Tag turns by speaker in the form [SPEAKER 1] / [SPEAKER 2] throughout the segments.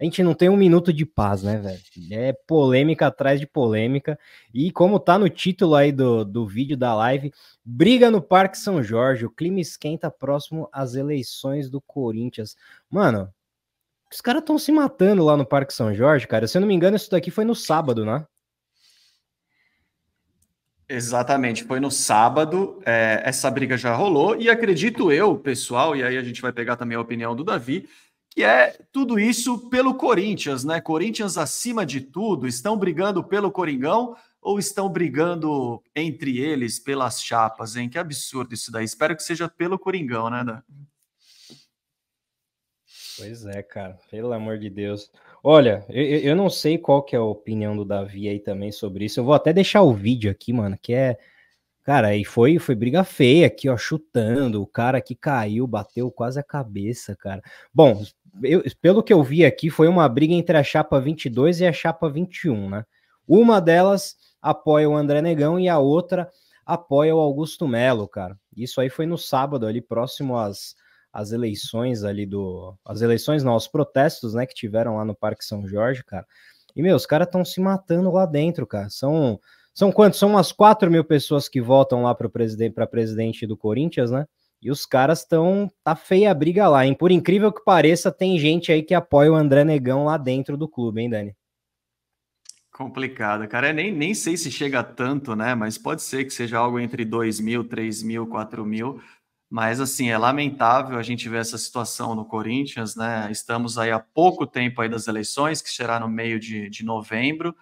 [SPEAKER 1] a gente não tem um minuto de paz, né, velho? É polêmica atrás de polêmica. E como tá no título aí do, do vídeo da live, briga no Parque São Jorge, o clima esquenta próximo às eleições do Corinthians. Mano, os caras estão se matando lá no Parque São Jorge, cara. Se eu não me engano, isso daqui foi no sábado, né?
[SPEAKER 2] Exatamente, foi no sábado, é, essa briga já rolou, e acredito eu, pessoal, e aí a gente vai pegar também a opinião do Davi, que é tudo isso pelo Corinthians, né? Corinthians acima de tudo, estão brigando pelo Coringão ou estão brigando entre eles pelas chapas, hein? Que absurdo isso daí. Espero que seja pelo Coringão, né, Dan?
[SPEAKER 1] Pois é, cara, pelo amor de Deus. Olha, eu, eu não sei qual que é a opinião do Davi aí também sobre isso. Eu vou até deixar o vídeo aqui, mano, que é Cara, aí foi, foi briga feia aqui, ó, chutando. O cara que caiu, bateu quase a cabeça, cara. Bom, eu, pelo que eu vi aqui, foi uma briga entre a chapa 22 e a chapa 21, né? Uma delas apoia o André Negão e a outra apoia o Augusto Melo, cara. Isso aí foi no sábado, ali próximo às, às eleições ali do... As eleições não, os protestos, né, que tiveram lá no Parque São Jorge, cara. E, meu, os caras estão se matando lá dentro, cara. São... São quantos? São umas 4 mil pessoas que votam lá para presidente, presidente do Corinthians, né? E os caras estão. Tá feia a briga lá, hein? Por incrível que pareça, tem gente aí que apoia o André Negão lá dentro do clube, hein, Dani?
[SPEAKER 2] Complicado, cara. É, nem, nem sei se chega tanto, né? Mas pode ser que seja algo entre 2 mil, 3 mil, 4 mil. Mas, assim, é lamentável a gente ver essa situação no Corinthians, né? Estamos aí há pouco tempo aí das eleições, que será no meio de, de novembro.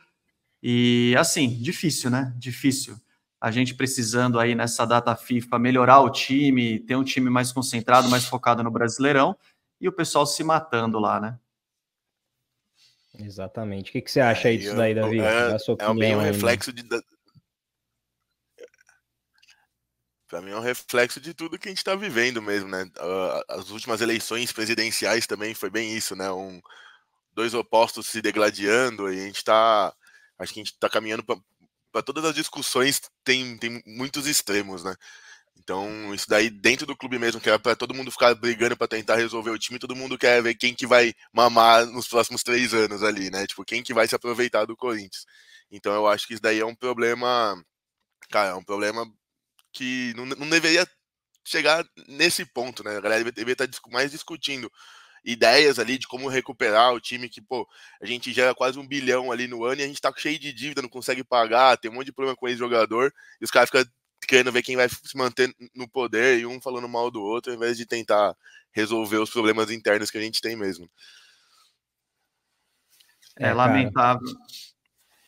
[SPEAKER 2] E, assim, difícil, né? Difícil a gente precisando aí nessa data FIFA melhorar o time, ter um time mais concentrado, mais focado no Brasileirão e o pessoal se matando lá, né?
[SPEAKER 1] Exatamente. O que, que você acha é, aí disso daí, Davi? É, é meio um reflexo
[SPEAKER 3] de. Para mim é um reflexo de tudo que a gente está vivendo mesmo, né? As últimas eleições presidenciais também foi bem isso, né? Um, dois opostos se degladiando e a gente está, acho que a gente está caminhando para todas as discussões tem, tem muitos extremos, né? Então, isso daí dentro do clube mesmo, que era é para todo mundo ficar brigando para tentar resolver o time, todo mundo quer ver quem que vai mamar nos próximos três anos ali, né? Tipo, quem que vai se aproveitar do Corinthians. Então, eu acho que isso daí é um problema, cara, é um problema que não, não deveria chegar nesse ponto, né? A galera deveria estar tá mais discutindo ideias ali de como recuperar o time que, pô, a gente gera quase um bilhão ali no ano e a gente tá cheio de dívida, não consegue pagar, tem um monte de problema com esse jogador e os caras ficam querendo ver quem vai se manter no poder e um falando mal do outro, ao invés de tentar resolver os problemas internos que a gente tem mesmo.
[SPEAKER 1] É, é lamentável.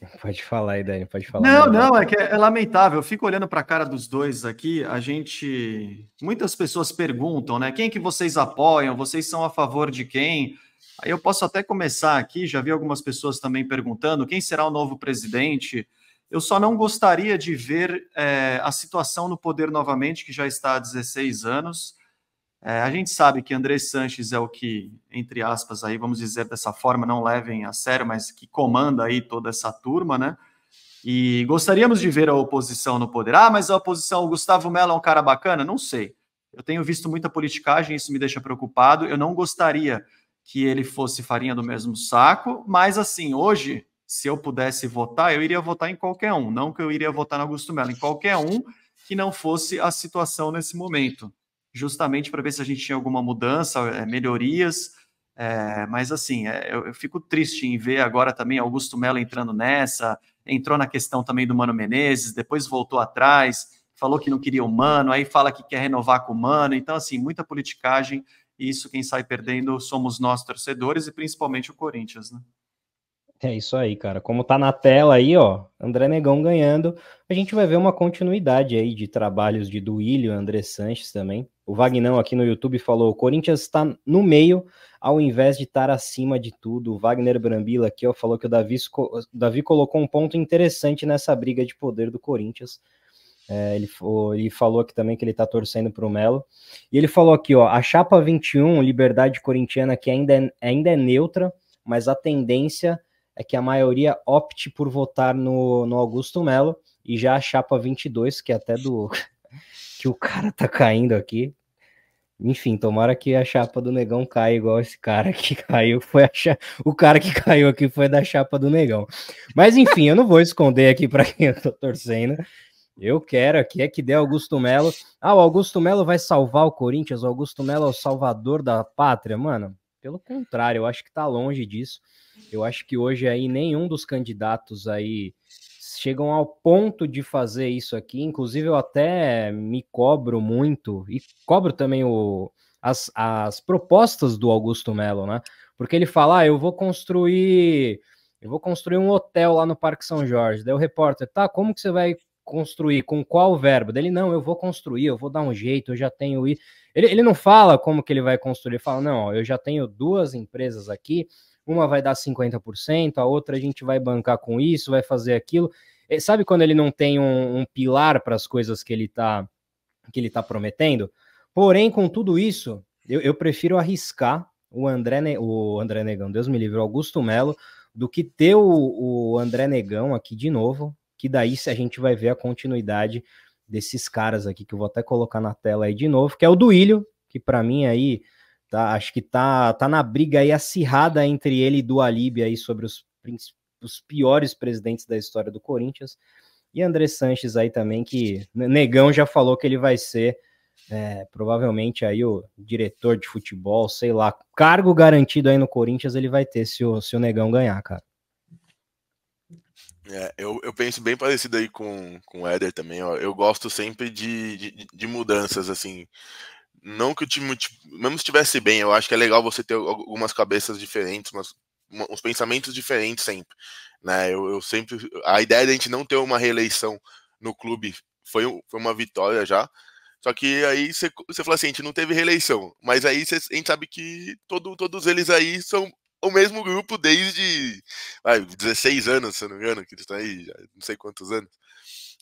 [SPEAKER 1] Pode falar aí, Dani, pode falar. Não, não, é
[SPEAKER 2] que é, é, lamentável. Eu fico olhando para a cara dos dois aqui. A gente. Muitas pessoas perguntam, né? Quem que vocês apoiam? Vocês são a favor de quem? Aí eu posso até começar aqui. Já vi algumas pessoas também perguntando quem será o novo presidente. Eu só não gostaria de ver é, a situação no poder novamente, que já está há 16 anos. É, a gente sabe que André Sanches é o que, entre aspas, aí vamos dizer dessa forma, não levem a sério, mas que comanda aí toda essa turma, né? E gostaríamos de ver a oposição no poder. Ah, mas a oposição, o Gustavo Mello é um cara bacana? Não sei. Eu tenho visto muita politicagem, isso me deixa preocupado. Eu não gostaria que ele fosse farinha do mesmo saco, mas assim, hoje, se eu pudesse votar, eu iria votar em qualquer um. Não que eu iria votar no Augusto Mello, em qualquer um que não fosse a situação nesse momento justamente para ver se a gente tinha alguma mudança, eh, melhorias. É, mas assim, é, eu, eu, fico triste em ver agora também Augusto Mello entrando nessa, entrou na questão também do Mano Menezes, depois voltou atrás, falou que não queria o Mano, aí fala que quer renovar com o Mano. Então, assim, muita politicagem, e isso quem sai perdendo somos nós, torcedores, e principalmente o Corinthians, né?
[SPEAKER 1] É isso aí, cara. Como tá na tela aí, ó, André Negão ganhando, a gente vai ver uma continuidade aí de trabalhos de Duílio, André Sanches também, o Wagnão aqui no YouTube falou: o Corinthians está no meio, ao invés de estar acima de tudo. O Wagner Brambila aqui ó, falou que o Davi, o Davi colocou um ponto interessante nessa briga de poder do Corinthians. É, ele, ele, falou aqui também que ele está torcendo para o Melo. E ele falou aqui, ó, a chapa 21, Liberdade Corintiana, que ainda é, ainda é neutra, mas a tendência é que a maioria opte por votar no, no Augusto Melo. E já a chapa 22, que é até do... que o cara tá caindo aqui, enfim, tomara que a chapa do negão caia igual esse cara que caiu. Foi cha... O cara que caiu aqui foi da chapa do negão. Mas enfim, eu não vou esconder aqui para quem eu tô torcendo. Eu quero aqui é que dê Augusto Melo. Ah, o Augusto Melo vai salvar o Corinthians? O Augusto Melo é o salvador da pátria, mano? Pelo contrário, eu acho que tá longe disso. Eu acho que hoje aí nenhum dos candidatos aí chegam ao ponto de fazer isso aqui. Inclusive, eu até me cobro muito e cobro também o, as, as propostas do Augusto Melo, né? Porque ele fala: ah, eu vou construir. Eu vou construir um hotel lá no Parque São Jorge. Daí o repórter, tá, como que você vai construir? Com qual verbo? Dele, não, eu vou construir, eu vou dar um jeito, eu já tenho isso. Ele, ele não fala como que ele vai construir, ele fala, não, ó, eu já tenho duas empresas aqui, uma vai dar 50%, a outra a gente vai bancar com isso, vai fazer aquilo. É, sabe quando ele não tem um, um pilar para as coisas que ele está que ele tá prometendo? Porém, com tudo isso, eu, eu prefiro arriscar o André, ne o André Negão, Deus me livre, o Augusto Melo, do que ter o, o André Negão aqui de novo, que daí se a gente vai ver a continuidade desses caras aqui que eu vou até colocar na tela aí de novo, que é o Duílio, que para mim aí tá, acho que tá tá na briga aí acirrada entre ele e do Alíbia aí sobre os dos piores presidentes da história do Corinthians. E André Sanches aí também, que Negão já falou que ele vai ser é, provavelmente aí o diretor de futebol, sei lá, cargo garantido aí no Corinthians ele vai ter se o, se o Negão ganhar, cara.
[SPEAKER 3] É, eu, eu penso bem parecido aí com, com o Éder também, ó. Eu gosto sempre de, de, de mudanças, assim. Não que o time, tipo, mesmo se estivesse bem, eu acho que é legal você ter algumas cabeças diferentes, umas uns pensamentos diferentes sempre. Né? Eu, eu sempre. A ideia de a gente não ter uma reeleição no clube foi, foi uma vitória já. Só que aí você, você fala assim, a gente não teve reeleição. Mas aí você, a gente sabe que todo, todos eles aí são o mesmo grupo desde vai, 16 anos, se não me engano, que eles estão aí, já, não sei quantos anos.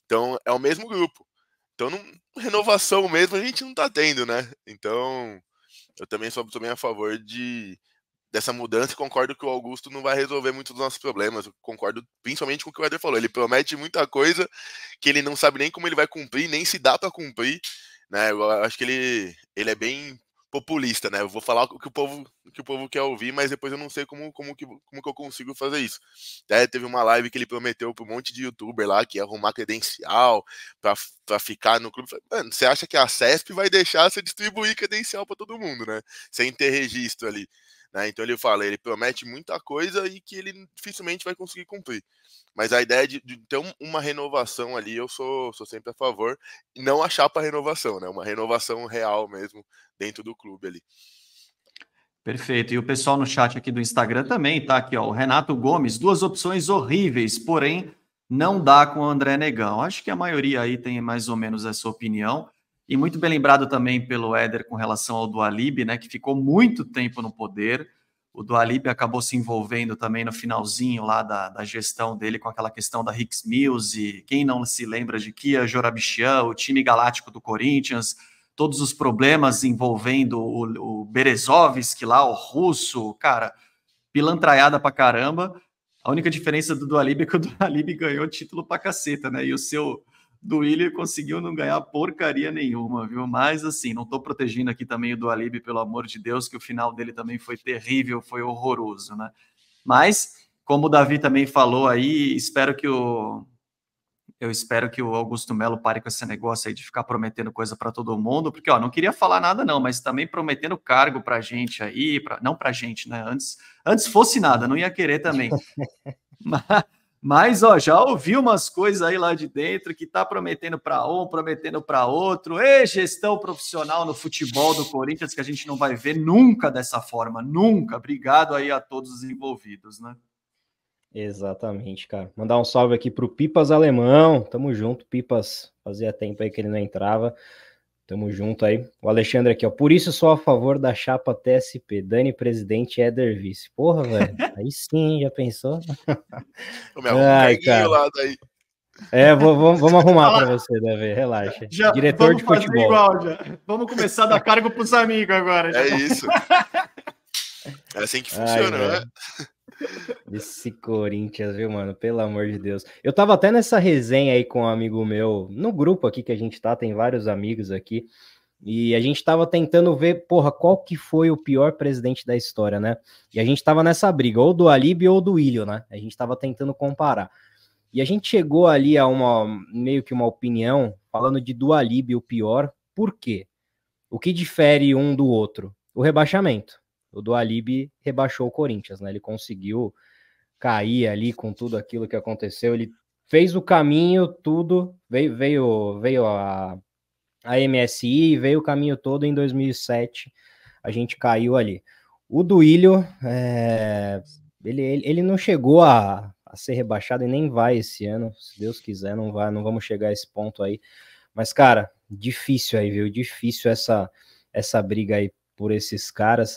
[SPEAKER 3] Então é o mesmo grupo. Então, não, renovação mesmo a gente não tá tendo, né? Então, eu também sou também a favor de dessa mudança, concordo que o Augusto não vai resolver muitos dos nossos problemas. Eu concordo principalmente com o que o Eder falou. Ele promete muita coisa que ele não sabe nem como ele vai cumprir, nem se dá para cumprir. Né? Eu acho que ele, ele é bem populista, né? Eu vou falar o que o povo, que o povo quer ouvir, mas depois eu não sei como, como, que, como que eu consigo fazer isso. Até teve uma live que ele prometeu para um monte de youtuber lá que ia arrumar credencial para ficar no clube. Mano, você acha que a CESP vai deixar você distribuir credencial para todo mundo, né? Sem ter registro ali. Né? Então ele fala, ele promete muita coisa e que ele dificilmente vai conseguir cumprir. Mas a ideia de, de ter uma renovação ali, eu sou, sou sempre a favor, não a chapa renovação, né? Uma renovação real mesmo dentro do clube ali.
[SPEAKER 2] Perfeito. E o pessoal no chat aqui do Instagram também tá aqui, ó. O Renato Gomes, duas opções horríveis, porém não dá com o André Negão. Acho que a maioria aí tem mais ou menos essa opinião. E muito bem lembrado também pelo Éder com relação ao Dualib, né, que ficou muito tempo no poder. O Dualib acabou se envolvendo também no finalzinho lá da, da gestão dele com aquela questão da Hicks Mills e quem não se lembra de Kia Jorabichian, o time galáctico do Corinthians, todos os problemas envolvendo o, o Berezovski lá, o russo, cara, pilantraiada pra caramba. A única diferença do Dualib é que o Dualib ganhou título pra caceta, né? E o seu do Willian conseguiu não ganhar porcaria nenhuma, viu? Mas assim, não estou protegendo aqui também o do Alib, pelo amor de Deus, que o final dele também foi terrível, foi horroroso, né? Mas, como o Davi também falou aí, espero que o. Eu espero que o Augusto Melo pare com esse negócio aí de ficar prometendo coisa para todo mundo, porque ó, não queria falar nada não, mas também prometendo cargo para gente aí, pra, não para gente, né? Antes, antes fosse nada, não ia querer também. mas, Mas ó, já ouvi umas coisas aí lá de dentro que tá prometendo para um, prometendo para outro. E gestão profissional no futebol do Corinthians que a gente não vai ver nunca dessa forma, nunca. Obrigado aí a todos os envolvidos, né?
[SPEAKER 1] Exatamente, cara. Mandar um salve aqui pro Pipas Alemão. Tamo junto, Pipas. Fazia tempo aí que ele não entrava. Tamo junto aí. O Alexandre aqui, ó. Por isso sou a favor da chapa TSP. Dani, presidente, Éder vice. Porra, velho. aí sim, já pensou?
[SPEAKER 3] Eu me Ai, um cara. É,
[SPEAKER 1] vou, vou, vamos arrumar para você, Davi, né, relaxa. Já, Diretor de futebol. Igual,
[SPEAKER 2] vamos começar a dar cargo para os amigos agora. É já. É isso.
[SPEAKER 1] É assim que funciona, Ai, né? Esse Corinthians, viu, mano? Pelo amor de Deus. Eu tava até nessa resenha aí com um amigo meu, no grupo aqui que a gente tá, tem vários amigos aqui, e a gente tava tentando ver, porra, qual que foi o pior presidente da história, né? E a gente tava nessa briga, ou do Alibi ou do Willian né? A gente tava tentando comparar. E a gente chegou ali a uma, meio que uma opinião, falando de do Alibi o pior, por quê? O que difere um do outro? O rebaixamento. O do Alibi rebaixou o Corinthians, né? Ele conseguiu cair ali com tudo aquilo que aconteceu. Ele fez o caminho tudo, veio veio veio a a MSI veio o caminho todo em 2007, a gente caiu ali. O Duílio, é, ele, ele, ele não chegou a, a ser rebaixado e nem vai esse ano, se Deus quiser, não vai, não vamos chegar a esse ponto aí. Mas cara, difícil aí, viu? Difícil essa essa briga aí por esses caras.